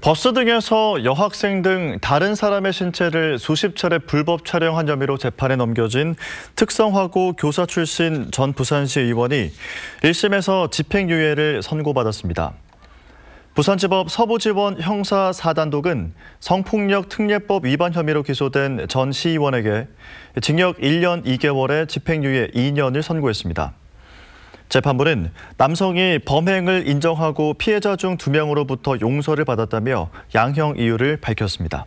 버스 등에서 여학생 등 다른 사람의 신체를 수십 차례 불법 촬영한 혐의로 재판에 넘겨진 특성화고 교사 출신 전 부산시 의원이 1심에서 집행유예를 선고받았습니다. 부산지법 서부지원 형사 4단독은 성폭력 특례법 위반 혐의로 기소된 전 시의원에게 징역 1년 2개월에 집행유예 2년을 선고했습니다. 재판부는 남성이 범행을 인정하고 피해자 중 두 명으로부터 용서를 받았다며 양형 이유를 밝혔습니다.